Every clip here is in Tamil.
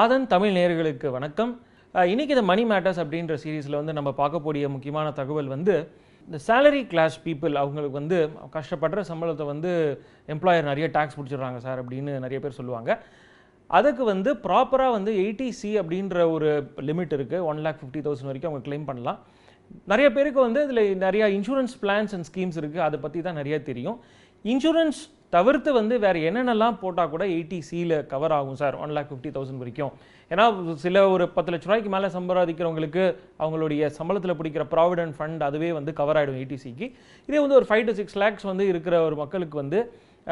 ஆதன் தமிழ் நேர்களுக்கு வணக்கம் இன்றைக்கி இந்த மணி மேட்டர்ஸ் அப்படின்ற சீரீஸில் வந்து நம்ம பார்க்கக்கூடிய முக்கியமான தகவல் வந்து இந்த சேலரி கிளாஸ் பீப்புள் அவங்களுக்கு வந்து கஷ்டப்படுற சம்பளத்தை வந்து எம்ப்ளாயர் நிறைய டேக்ஸ் பிடிச்சிடுறாங்க சார் அப்படின்னு நிறைய பேர் சொல்லுவாங்க அதுக்கு வந்து ப்ராப்பராக வந்து எயிட்டி சி அப்படின்ற ஒரு லிமிட் இருக்குது ஒன் லேக் ஃபிஃப்டி தௌசண்ட் வரைக்கும் அவங்க கிளைம் பண்ணலாம் நிறைய பேருக்கு வந்து இதில் நிறையா இன்சூரன்ஸ் பிளான்ஸ் அண்ட் ஸ்கீம்ஸ் இருக்குது அதை பற்றி தான் நிறையா தெரியும் இன்சூரன்ஸ் தவிர்த்து வந்து வேறு என்னென்னலாம் போட்டால் கூட எயிட்டி சியில் கவர் ஆகும் sir one lakh fifty thousand வரைக்கும் ஏன்னா சில ஒரு பத்து லட்ச ரூபாய்க்கு மேலே சம்பாதிக்கிறவங்களுக்கு அவங்களுடைய சம்பளத்தில் பிடிக்கிற ப்ராவிடென்ட் ஃபண்ட் அதுவே வந்து கவர் ஆகிடும் சிக்கு இதே வந்து ஒரு ஃபைவ் டு சிக்ஸ் லேக்ஸ் வந்து இருக்கிற ஒரு மக்களுக்கு வந்து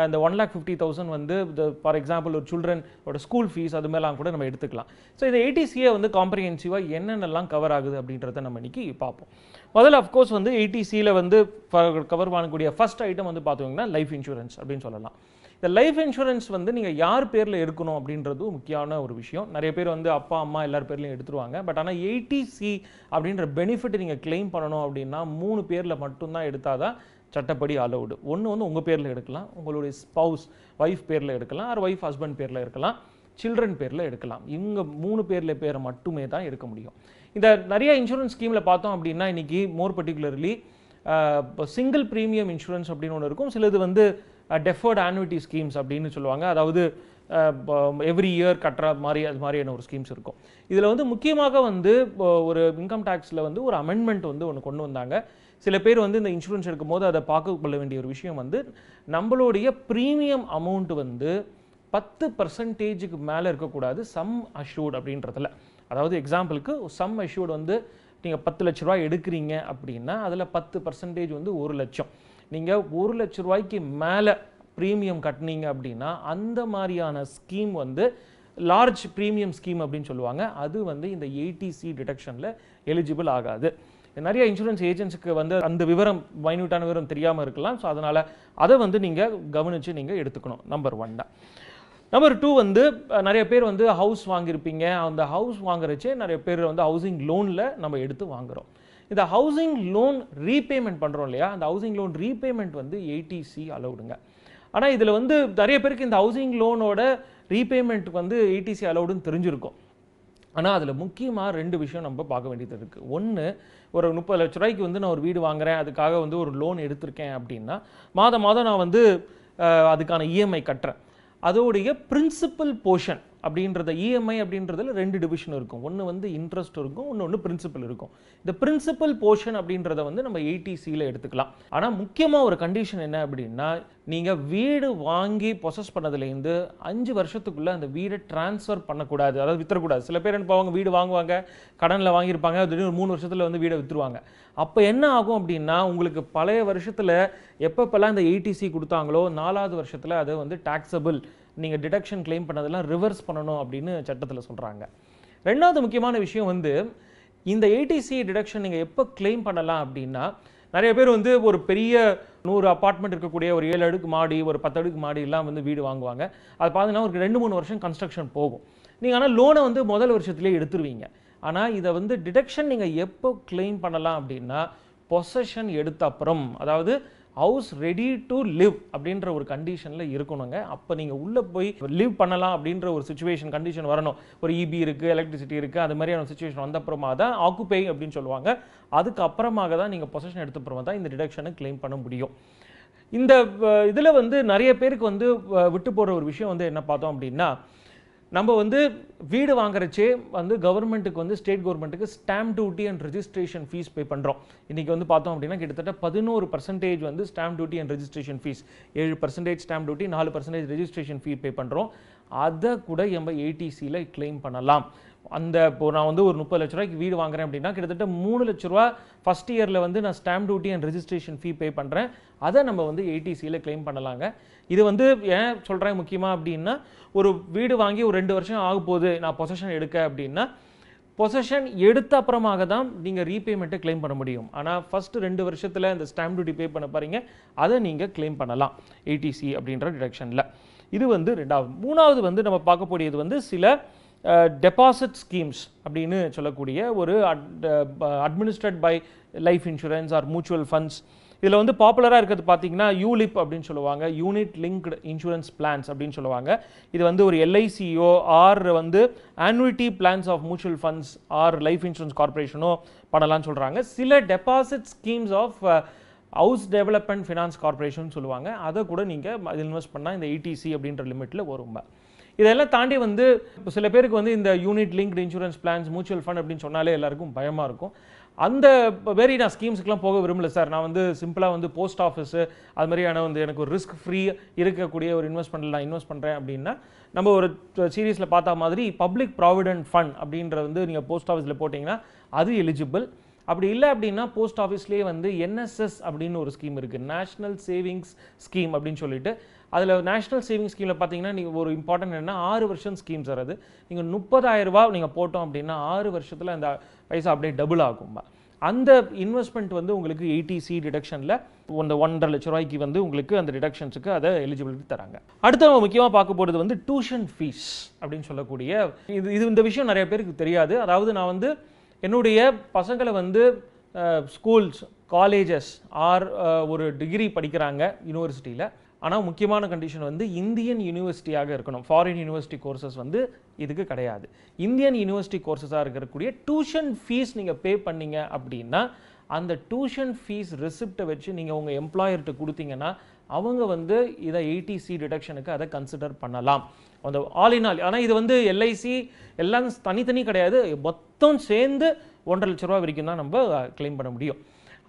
அந்த ஒன் லேக் ஃபிஃப்டி தௌசண்ட் வந்து ஃபார் எக்ஸாம்பிள் ஒரு சில்ட்ரனோட ஸ்கூல் ஃபீஸ் அது மேலாம் கூட நம்ம எடுத்துக்கலாம் ஸோ இந்த ஏடிசியை வந்து காம்ப்ரிஹென்சிவாக என்னென்னலாம் கவர் ஆகுது அப்படின்றத நம்ம இன்றைக்கி பார்ப்போம் முதல்ல அஃப்கோர்ஸ் வந்து ஏடிசியில் வந்து கவர் பண்ணக்கூடிய ஃபஸ்ட் ஐட்டம் வந்து பார்த்தீங்கன்னா லைஃப் இன்சூரன்ஸ் அப்படின்னு சொல்லலாம் இந்த லைஃப் இன்சூரன்ஸ் வந்து நீங்கள் யார் பேரில் எடுக்கணும் அப்படின்றது முக்கியமான ஒரு விஷயம் நிறைய பேர் வந்து அப்பா அம்மா எல்லார் பேர்லையும் எடுத்துருவாங்க பட் ஆனால் எயிட்டி சி அப்படின்ற பெனிஃபிட் நீங்கள் கிளைம் பண்ணணும் அப்படின்னா மூணு பேரில் மட்டும்தான் எடுத்தால் தான் சட்டப்படி அலௌடு ஒன்று வந்து உங்கள் பேரில் எடுக்கலாம் உங்களுடைய ஸ்பவுஸ் ஒய்ஃப் பேரில் எடுக்கலாம் ஆர் ஒய்ஃப் ஹஸ்பண்ட் பேரில் எடுக்கலாம் சில்ட்ரன் பேரில் எடுக்கலாம் இவங்க மூணு பேரில் பேரை மட்டுமே தான் எடுக்க முடியும் இந்த நிறைய இன்சூரன்ஸ் ஸ்கீமில் பார்த்தோம் அப்படின்னா இன்றைக்கி more particularly single premium insurance அப்படின்னு ஒன்று இருக்கும் சிலது வந்து டெஃபர்ட் ஆனுவிட்டி ஸ்கீம்ஸ் அப்படின்னு சொல்லுவாங்க அதாவது எவ்ரி இயர் கட்டுற மாதிரி அது மாதிரியான ஒரு ஸ்கீம்ஸ் இருக்கும் இதில் வந்து முக்கியமாக வந்து ஒரு இன்கம் டேக்ஸில் வந்து ஒரு அமெண்ட்மெண்ட் வந்து ஒன்று கொண்டு வந்தாங்க சில பேர் வந்து இந்த இன்சூரன்ஸ் எடுக்கும்போது அதை பார்க்க கொள்ள வேண்டிய ஒரு விஷயம் வந்து நம்மளுடைய ப்ரீமியம் அமௌண்ட் வந்து பத்து பர்சன்டேஜுக்கு மேலே இருக்கக்கூடாது சம் அஷ்யூர்டு அப்படின்றதில் அதாவது எக்ஸாம்பிளுக்கு சம் அஷ்யூர்டு வந்து நீங்கள் பத்து லட்ச ரூபாய் எடுக்கிறீங்க அப்படின்னா அதில் பத்து பர்சன்டேஜ் வந்து ஒரு லட்சம் நீங்கள் ஒரு லட்ச ரூபாய்க்கு மேலே ப்ரீமியம் கட்டினீங்க அப்படின்னா அந்த மாதிரியான ஸ்கீம் வந்து லார்ஜ் ப்ரீமியம் ஸ்கீம் அப்படின்னு சொல்லுவாங்க அது வந்து இந்த சி டிடெக்ஷனில் எலிஜிபிள் ஆகாது நிறைய இன்சூரன்ஸ் ஏஜென்ட்ஸுக்கு வந்து அந்த விவரம் மைன்யூட்டான விவரம் தெரியாமல் இருக்கலாம் ஸோ அதனால் அதை வந்து நீங்கள் கவனித்து நீங்கள் எடுத்துக்கணும் நம்பர் ஒன் தான் நம்பர் டூ வந்து நிறைய பேர் வந்து ஹவுஸ் வாங்கியிருப்பீங்க அந்த ஹவுஸ் வாங்குறச்சே நிறைய பேர் வந்து ஹவுசிங் லோனில் நம்ம எடுத்து வாங்குகிறோம் இந்த ஹவுசிங் லோன் ரீபேமெண்ட் பண்ணுறோம் இல்லையா அந்த ஹவுசிங் லோன் ரீபேமெண்ட் வந்து சி அலௌடுங்க ஆனால் இதில் வந்து நிறைய பேருக்கு இந்த ஹவுசிங் லோனோட ரீபேமெண்ட் வந்து ஈடிசி e அலௌடுன்னு தெரிஞ்சிருக்கும் ஆனால் அதில் முக்கியமாக ரெண்டு விஷயம் நம்ம பார்க்க வேண்டியது இருக்குது ஒன்று ஒரு முப்பது லட்ச ரூபாய்க்கு வந்து நான் ஒரு வீடு வாங்குகிறேன் அதுக்காக வந்து ஒரு லோன் எடுத்திருக்கேன் அப்படின்னா மாதம் மாதம் நான் வந்து அதுக்கான இஎம்ஐ e கட்டுறேன் அதோடைய பிரின்சிபல் போர்ஷன் அப்படின்றத இஎம்ஐ e அப்படின்றதுல ரெண்டு டிவிஷன் இருக்கும் ஒன்று வந்து இன்ட்ரெஸ்ட் இருக்கும் ஒன்று ஒன்று பிரின்சிபல் இருக்கும் இந்த பிரின்சிபல் போர்ஷன் அப்படின்றத வந்து நம்ம எயிட்டிசியில் எடுத்துக்கலாம் ஆனால் முக்கியமாக ஒரு கண்டிஷன் என்ன அப்படின்னா நீங்கள் வீடு வாங்கி ப்ரொசஸ் பண்ணதுலேருந்து அஞ்சு வருஷத்துக்குள்ளே அந்த வீடை டிரான்ஸ்ஃபர் பண்ணக்கூடாது அதாவது விற்றுறக்கூடாது சில பேர் என்ன போவாங்க வீடு வாங்குவாங்க கடனில் வாங்கியிருப்பாங்க ஒரு மூணு வருஷத்தில் வந்து வீடை விற்றுருவாங்க அப்போ என்ன ஆகும் அப்படின்னா உங்களுக்கு பழைய வருஷத்தில் எப்பப்பெல்லாம் இந்த எயிட்டிசி கொடுத்தாங்களோ நாலாவது வருஷத்தில் அது வந்து டாக்ஸபிள் நீங்கள் டிடக்ஷன் கிளைம் பண்ணதெல்லாம் ரிவர்ஸ் பண்ணணும் அப்படின்னு சட்டத்தில் சொல்கிறாங்க ரெண்டாவது முக்கியமான விஷயம் வந்து இந்த ஏடிசி டிடக்ஷன் நீங்கள் எப்போ கிளைம் பண்ணலாம் அப்படின்னா நிறைய பேர் வந்து ஒரு பெரிய நூறு அப்பார்ட்மெண்ட் இருக்கக்கூடிய ஒரு ஏழு அடுக்கு மாடி ஒரு பத்து அடுக்கு மாடி எல்லாம் வந்து வீடு வாங்குவாங்க அது பார்த்தீங்கன்னா ஒரு ரெண்டு மூணு வருஷம் கன்ஸ்ட்ரக்ஷன் போகும் நீங்கள் ஆனால் லோனை வந்து முதல் வருஷத்துலேயே எடுத்துருவீங்க ஆனால் இதை வந்து டிடக்ஷன் நீங்கள் எப்போ கிளைம் பண்ணலாம் அப்படின்னா பொசஷன் எடுத்த அப்புறம் அதாவது ஹவுஸ் ரெடி டு லிவ் அப்படின்ற ஒரு கண்டிஷனில் இருக்கணுங்க அப்போ நீங்கள் உள்ளே போய் லிவ் பண்ணலாம் அப்படின்ற ஒரு சுச்சுவேஷன் கண்டிஷன் வரணும் ஒரு இபி e இருக்குது எலக்ட்ரிசிட்டி இருக்குது அது மாதிரியான சுச்சுவேஷன் வந்தப்புறமா தான் ஆக்குப்பை அப்படின்னு சொல்லுவாங்க அதுக்கப்புறமாக தான் நீங்கள் பொசஷன் எடுத்தப்புறமா தான் இந்த டிடக்ஷனை கிளைம் பண்ண முடியும் இந்த இதில் வந்து நிறைய பேருக்கு வந்து விட்டு போகிற ஒரு விஷயம் வந்து என்ன பார்த்தோம் அப்படின்னா நம்ம வந்து வீடு வாங்குறச்சே வந்து கவர்மெண்ட்டுக்கு வந்து ஸ்டேட் கவர்மெண்ட்டுக்கு stamp duty and registration fee pay பண்ணுறோம் இன்றைக்கி வந்து பார்த்தோம் அப்படின்னா கிட்டத்தட்ட பதினோரு பர்சன்டேஜ் வந்து stamp duty and registration fee ஏழு பர்சன்டேஜ் ஸ்டாம்ப் டியூட்டி நாலு பர்சன்டேஜ் ரெஜிஸ்ட்ரேஷன் ஃபீ பே பண்ணுறோம் அதை கூட நம்ம ஏடிசியில் கிளைம் பண்ணலாம் அந்த இப்போ நான் வந்து ஒரு முப்பது லட்ச ரூபாய்க்கு வீடு வாங்குறேன் அப்படின்னா கிட்டத்தட்ட மூணு லட்ச ரூபா ஃபஸ்ட் இயரில் வந்து நான் stamp duty and registration fee pay பண்ணுறேன் அதை நம்ம வந்து ஏடிசியில் கிளைம் பண்ணலாங்க இது வந்து ஏன் சொல்கிறேன் முக்கியமாக அப்படின்னா ஒரு வீடு வாங்கி ஒரு ரெண்டு வருஷம் ஆக போகுது நான் பொசஷன் எடுக்க அப்படின்னா பொசஷன் எடுத்த அப்புறமாக தான் நீங்கள் ரீபேமெண்ட்டை கிளைம் பண்ண முடியும் ஆனால் ஃபஸ்ட்டு ரெண்டு வருஷத்தில் இந்த ஸ்டாம்ப் டியூட்டி பே பண்ண பாருங்க அதை நீங்கள் கிளைம் பண்ணலாம் ஏடிசி அப்படின்ற டிடக்ஷனில் இது வந்து ரெண்டாவது மூணாவது வந்து நம்ம பார்க்கக்கூடியது வந்து சில டெபாசிட் ஸ்கீம்ஸ் அப்படின்னு சொல்லக்கூடிய ஒரு administered by life insurance or mutual funds இதில் வந்து பாப்புலராக இருக்கிறது பார்த்தீங்கன்னா யூலிப் அப்படின்னு சொல்லுவாங்க யூனிட் லிங்க்டு இன்சூரன்ஸ் பிளான்ஸ் அப்படின்னு சொல்லுவாங்க இது வந்து ஒரு எல்ஐசியோ ஆர் e வந்து annuity plans of mutual funds or life insurance கார்பரேஷனோ பண்ணலாம்னு சொல்கிறாங்க சில deposit schemes of house development finance corporation சொல்லுவாங்க அதை கூட நீங்கள் இன்வெஸ்ட் பண்ணால் இந்த இடிசி e அப்படின்ற லிமிட்டில் வரும்பா இதெல்லாம் தாண்டி வந்து சில பேருக்கு வந்து இந்த unit linked insurance plans mutual fund அப்படின்னு சொன்னாலே எல்லாருக்கும் பயமாக இருக்கும் அந்த வேரி நான் ஸ்கீம்ஸுக்கெலாம் போக விரும்பல சார் நான் வந்து சிம்பிளாக வந்து போஸ்ட் ஆஃபீஸு அது மாதிரியான வந்து எனக்கு ஒரு ரிஸ்க் ஃப்ரீ இருக்கக்கூடிய ஒரு இன்வெஸ்ட்மெண்ட்டில் நான் இன்வெஸ்ட் பண்ணுறேன் அப்படின்னா நம்ம ஒரு சீரீஸில் பார்த்தா மாதிரி பப்ளிக் ப்ராவிடென்ட் ஃபண்ட் அப்படின்ற வந்து நீங்கள் போஸ்ட் ஆஃபீஸில் போட்டிங்கன்னா அது எலிஜிபிள் அப்படி இல்லை அப்படின்னா போஸ்ட் ஆஃபீஸ்லேயே வந்து என்எஸ்எஸ் அப்படின்னு ஒரு ஸ்கீம் இருக்குது நேஷ்னல் சேவிங்ஸ் ஸ்கீம் அப்படின்னு சொல்லிட்டு அதில் நேஷ்னல் சேவிங்ஸ் ஸ்கீமில் பார்த்தீங்கன்னா நீங்கள் ஒரு இம்பார்ட்டன்ட் என்ன ஆறு வருஷம் ஸ்கீம்ஸ் வருது நீங்கள் முப்பதாயிரரூபா நீங்கள் போட்டோம் அப்படின்னா ஆறு வருஷத்தில் அந்த பைசா அப்படியே டபுள் ஆகும்பா அந்த இன்வெஸ்ட்மெண்ட் வந்து உங்களுக்கு எயிட்டிசி டிடக்ஷனில் இந்த ஒன்றரை லட்ச ரூபாய்க்கு வந்து உங்களுக்கு அந்த டிடக்ஷன்ஸுக்கு அதை எலிஜிபிலிட்டி தராங்க அடுத்து நம்ம முக்கியமாக பார்க்க போகிறது வந்து டியூஷன் ஃபீஸ் அப்படின்னு சொல்லக்கூடிய இது இது இந்த விஷயம் நிறைய பேருக்கு தெரியாது அதாவது நான் வந்து என்னுடைய பசங்களை வந்து ஸ்கூல்ஸ் காலேஜஸ் ஆர் ஒரு டிகிரி படிக்கிறாங்க யூனிவர்சிட்டியில் ஆனால் முக்கியமான கண்டிஷன் வந்து இந்தியன் யூனிவர்சிட்டியாக இருக்கணும் ஃபாரின் யூனிவர்சிட்டி கோர்சஸ் வந்து இதுக்கு கிடையாது இந்தியன் யூனிவர்சிட்டி கோர்சஸாக இருக்கக்கூடிய டியூஷன் ஃபீஸ் நீங்கள் பே பண்ணீங்க அப்படின்னா அந்த டியூஷன் ஃபீஸ் ரிசிப்டை வச்சு நீங்கள் உங்கள் எம்ப்ளாயர்கிட்ட கொடுத்தீங்கன்னா அவங்க வந்து இதை எயிட்டி சி டிடக்ஷனுக்கு அதை கன்சிடர் பண்ணலாம் அந்த ஆல் இன் ஆல் ஆனால் இது வந்து எல்ஐசி எல்லாம் தனித்தனி கிடையாது மொத்தம் சேர்ந்து ஒன்றரை லட்ச ரூபா வரைக்கும் தான் நம்ம கிளைம் பண்ண முடியும்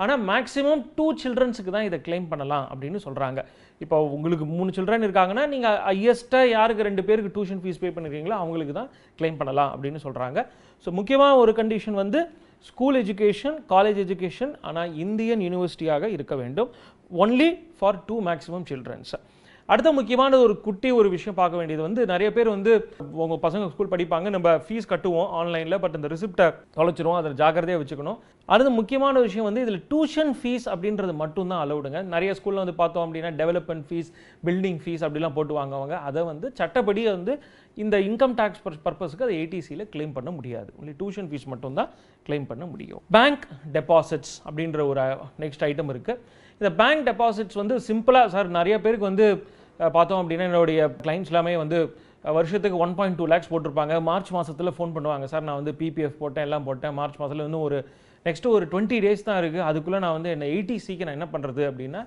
ஆனால் மேக்ஸிமம் டூ சில்ட்ரன்ஸுக்கு தான் இதை கிளைம் பண்ணலாம் அப்படின்னு சொல்கிறாங்க இப்போ உங்களுக்கு மூணு சில்ட்ரன் இருக்காங்கன்னா நீங்கள் ஹையஸ்ட்டாக யாருக்கு ரெண்டு பேருக்கு டியூஷன் ஃபீஸ் பே பண்ணிருக்கீங்களோ அவங்களுக்கு தான் கிளைம் பண்ணலாம் அப்படின்னு சொல்கிறாங்க ஸோ முக்கியமாக ஒரு கண்டிஷன் வந்து ஸ்கூல் எஜுகேஷன் காலேஜ் எஜுகேஷன் ஆனால் இந்தியன் யூனிவர்சிட்டியாக இருக்க வேண்டும் only for two maximum childrens அடுத்த முக்கியமான ஒரு குட்டி ஒரு விஷயம் பார்க்க வேண்டியது வந்து நிறைய பேர் வந்து உங்க பசங்க ஸ்கூல் படிப்பாங்க நம்ம ஃபீஸ் கட்டுவோம் ஆன்லைனில் பட் அந்த ரிசிப்டை தொலைச்சிரும் அதை ஜாக்கிரதையாக வச்சுக்கணும் அடுத்த முக்கியமான விஷயம் வந்து இதில் டியூஷன் ஃபீஸ் அப்படின்றது மட்டும்தான் அலவுடுங்க நிறைய ஸ்கூலில் வந்து பார்த்தோம் அப்படின்னா டெவலப்மெண்ட் ஃபீஸ் பில்டிங் ஃபீஸ் அப்படிலாம் போட்டு வாங்குவாங்க அதை வந்து சட்டப்படி வந்து இந்த இன்கம் டேக்ஸ் பர்பஸுக்கு அதை ஏடிசியில் கிளைம் பண்ண முடியாது ஒன்லி டியூஷன் ஃபீஸ் மட்டும் தான் கிளைம் பண்ண முடியும் பேங்க் டெபாசிட்ஸ் அப்படின்ற ஒரு நெக்ஸ்ட் ஐட்டம் இருக்குது இந்த பேங்க் டெபாசிட்ஸ் வந்து சிம்பிளாக சார் நிறைய பேருக்கு வந்து பார்த்தோம் அப்படின்னா என்னுடைய கிளைண்ட்ஸ் எல்லாமே வந்து வருஷத்துக்கு ஒன் பாயிண்ட் டூ லேக்ஸ் போட்டிருப்பாங்க மார்ச் மாதத்தில் ஃபோன் பண்ணுவாங்க சார் நான் வந்து பிபிஎஃப் போட்டேன் எல்லாம் போட்டேன் மார்ச் மாதத்தில் வந்து ஒரு நெக்ஸ்ட்டு ஒரு டுவெண்ட்டி டேஸ் தான் இருக்குது அதுக்குள்ளே நான் வந்து என்ன எயிட்டி சீக்கிரம் நான் என்ன பண்ணுறது அப்படின்னா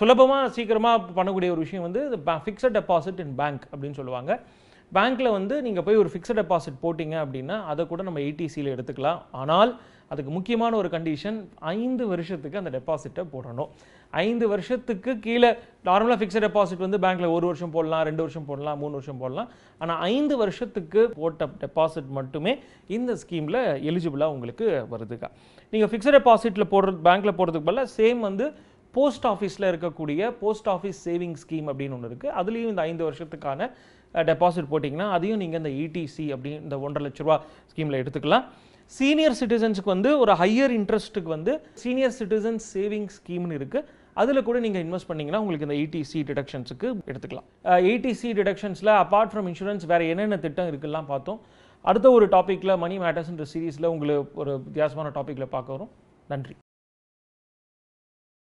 சுலபமாக சீக்கிரமாக பண்ணக்கூடிய ஒரு விஷயம் வந்து ஃபிக்ஸட் டெபாசிட் இன் பேங்க் அப்படின்னு சொல்லுவாங்க பேங்க்கில் வந்து நீங்கள் போய் ஒரு ஃபிக்ஸட் டெபாசிட் போட்டிங்க அப்படின்னா அதை கூட நம்ம எயிட்டிசியில் எடுத்துக்கலாம் ஆனால் அதுக்கு முக்கியமான ஒரு கண்டிஷன் ஐந்து வருஷத்துக்கு அந்த டெபாசிட்டை போடணும் ஐந்து வருஷத்துக்கு கீழே நார்மலாக ஃபிக்ஸட் டெபாசிட் வந்து பேங்க்கில் ஒரு வருஷம் போடலாம் ரெண்டு வருஷம் போடலாம் மூணு வருஷம் போடலாம் ஆனால் ஐந்து வருஷத்துக்கு போட்ட டெபாசிட் மட்டுமே இந்த ஸ்கீமில் எலிஜிபிளாக உங்களுக்கு வருதுக்கா நீங்கள் ஃபிக்ஸட் டெபாசிட்டில் போடுறது பேங்க்கில் போடுறதுக்கு பதிலாக சேம் வந்து போஸ்ட் ஆஃபீஸில் இருக்கக்கூடிய போஸ்ட் ஆஃபீஸ் சேவிங் ஸ்கீம் அப்படின்னு ஒன்று இருக்குது அதுலேயும் இந்த ஐந்து வருஷத்துக்கான டெபாசிட் போட்டிங்கன்னா அதையும் நீங்கள் இந்த இடிசி e அப்படின்னு இந்த ஒன்றரை லட்ச ரூபா ஸ்கீமில் எடுத்துக்கலாம் சீனியர் சிட்டிசன்ஸுக்கு வந்து ஒரு ஹையர் இன்ட்ரெஸ்ட்டுக்கு வந்து சீனியர் சிட்டிசன்ஸ் சேவிங் ஸ்கீம்னு இருக்குது அதில் கூட நீங்கள் இன்வெஸ்ட் பண்ணிங்கன்னா உங்களுக்கு இந்த சி டிடக்ஷன்ஸுக்கு எடுத்துக்கலாம் சி டிடக்ஷன்ஸில் அப்பார்ட் ஃப்ரம் இன்சூரன்ஸ் வேறு என்னென்ன திட்டம் இருக்குல்லாம் பார்த்தோம் அடுத்த ஒரு டாப்பிக்கில் மணி மேட்டர்ஸ்ன்ற சீரீஸில் உங்களுக்கு ஒரு வித்தியாசமான டாப்பிக்கில் பார்க்க வரும் நன்றி